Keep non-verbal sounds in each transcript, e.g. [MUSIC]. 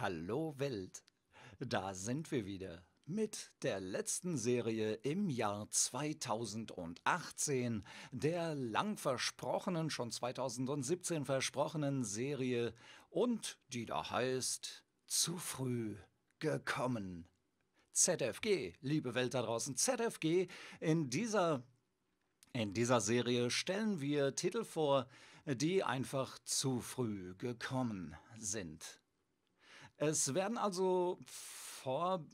Hallo Welt, da sind wir wieder mit der letzten Serie im Jahr 2018, der lang versprochenen, schon 2017 versprochenen Serie und die da heißt Zu früh gekommen. ZFG, liebe Welt da draußen, ZFG, in dieser in dieser Serie stellen wir Titel vor, die einfach zu früh gekommen sind. Es werden also vor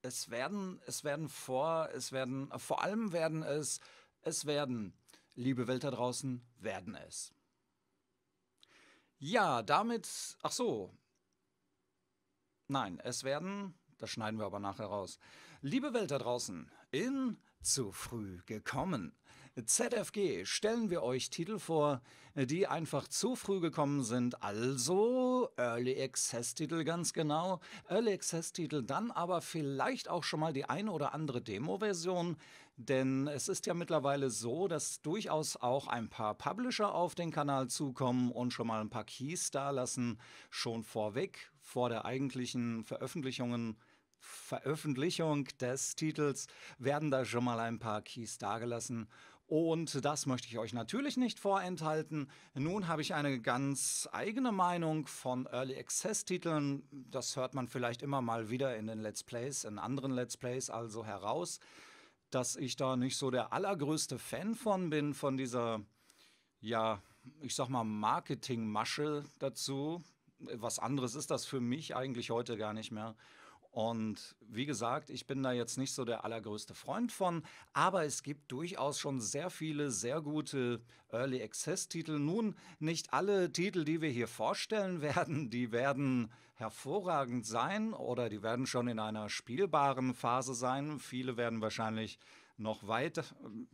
es werden es werden vor es werden vor allem werden es es werden liebe Welt da draußen werden es. Ja, damit ach so. Nein, es werden, das schneiden wir aber nachher raus. Liebe Welt da draußen, in zu früh gekommen. ZFG stellen wir euch Titel vor, die einfach zu früh gekommen sind, also Early Access Titel ganz genau, Early Access Titel, dann aber vielleicht auch schon mal die eine oder andere Demo-Version, denn es ist ja mittlerweile so, dass durchaus auch ein paar Publisher auf den Kanal zukommen und schon mal ein paar Keys dalassen, schon vorweg, vor der eigentlichen Veröffentlichungen Veröffentlichung des Titels werden da schon mal ein paar Keys dargelassen und das möchte ich euch natürlich nicht vorenthalten. Nun habe ich eine ganz eigene Meinung von Early Access Titeln. Das hört man vielleicht immer mal wieder in den Let's Plays, in anderen Let's Plays also heraus, dass ich da nicht so der allergrößte Fan von bin, von dieser, ja, ich sag mal, Marketingmasche dazu. Was anderes ist das für mich eigentlich heute gar nicht mehr. Und wie gesagt, ich bin da jetzt nicht so der allergrößte Freund von, aber es gibt durchaus schon sehr viele sehr gute Early Access Titel. Nun, nicht alle Titel, die wir hier vorstellen [LAUGHS] werden, die werden hervorragend sein oder die werden schon in einer spielbaren Phase sein. Viele werden wahrscheinlich noch weit ähm,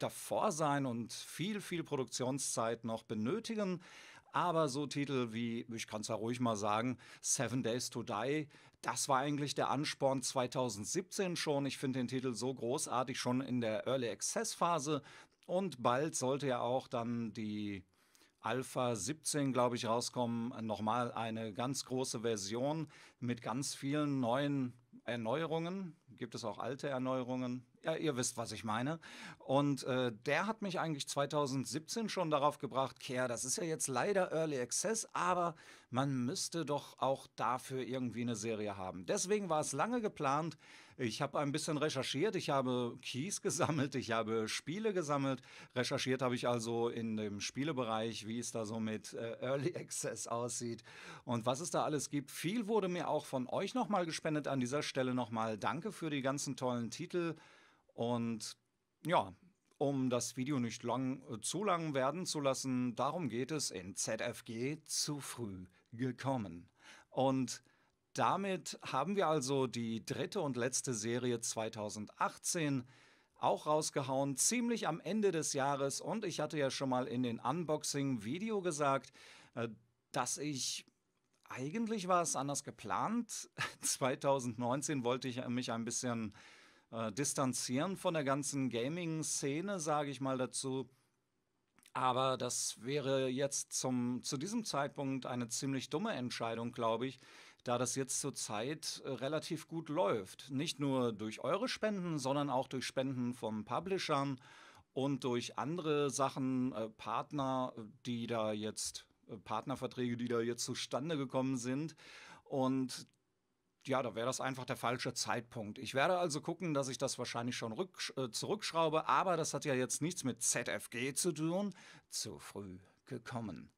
davor sein und viel, viel Produktionszeit noch benötigen. Aber so Titel wie, ich kann es ja ruhig mal sagen, Seven Days to Die, das war eigentlich der Ansporn 2017 schon. Ich finde den Titel so großartig schon in der Early Access Phase. Und bald sollte ja auch dann die Alpha 17, glaube ich, rauskommen. Nochmal eine ganz große Version mit ganz vielen neuen Erneuerungen. Gibt es auch alte Erneuerungen? Ja, ihr wisst, was ich meine. Und äh, der hat mich eigentlich 2017 schon darauf gebracht, Care, das ist ja jetzt leider Early Access, aber man müsste doch auch dafür irgendwie eine Serie haben. Deswegen war es lange geplant. Ich habe ein bisschen recherchiert, ich habe Keys gesammelt, ich habe Spiele gesammelt. Recherchiert habe ich also in dem Spielebereich, wie es da so mit äh, Early [LAUGHS] Access aussieht und was es da alles gibt. Viel wurde mir auch von euch nochmal gespendet. An dieser Stelle nochmal danke für die ganzen tollen Titel. Und ja, um das Video nicht lang, äh, zu lang werden zu lassen, darum geht es in ZFG zu früh gekommen. Und damit haben wir also die dritte und letzte Serie 2018 auch rausgehauen, ziemlich am Ende des Jahres. Und ich hatte ja schon mal in den Unboxing-Video gesagt, äh, dass ich eigentlich war es anders geplant. 2019 [LAUGHS] wollte ich mich ein bisschen äh, distanzieren von der ganzen Gaming-Szene, sage ich mal dazu. Aber das wäre jetzt zum, zu diesem Zeitpunkt eine ziemlich dumme Entscheidung, glaube ich, da das jetzt zurzeit äh, relativ gut läuft. Nicht nur durch eure Spenden, sondern auch durch Spenden von Publishern und durch andere Sachen, äh, Partner, die da jetzt, äh, Partnerverträge, die da jetzt zustande gekommen sind. Und ja, da wäre das einfach der falsche Zeitpunkt. Ich werde also gucken, dass ich das wahrscheinlich schon rück, äh, zurückschraube, aber das hat ja jetzt nichts mit ZFG zu tun. Zu früh gekommen.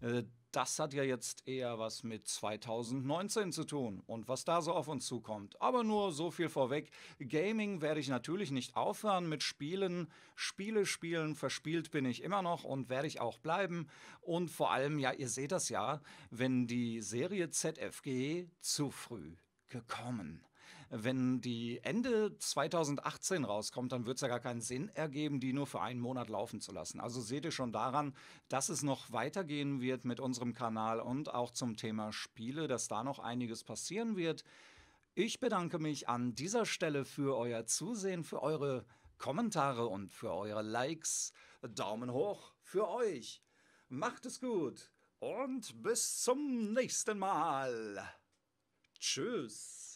Äh, das hat ja jetzt eher was mit 2019 zu tun und was da so auf uns zukommt. Aber nur so viel vorweg. Gaming werde ich natürlich nicht aufhören mit Spielen. Spiele spielen, verspielt bin ich immer noch und werde ich auch bleiben. Und vor allem, ja, ihr seht das ja, wenn die Serie ZFG zu früh gekommen. Wenn die Ende 2018 rauskommt, dann wird es ja gar keinen Sinn ergeben, die nur für einen Monat laufen zu lassen. Also seht ihr schon daran, dass es noch weitergehen wird mit unserem Kanal und auch zum Thema Spiele, dass da noch einiges passieren wird. Ich bedanke mich an dieser Stelle für euer Zusehen, für eure Kommentare und für eure Likes. Daumen hoch für euch. Macht es gut und bis zum nächsten Mal. Tschüss.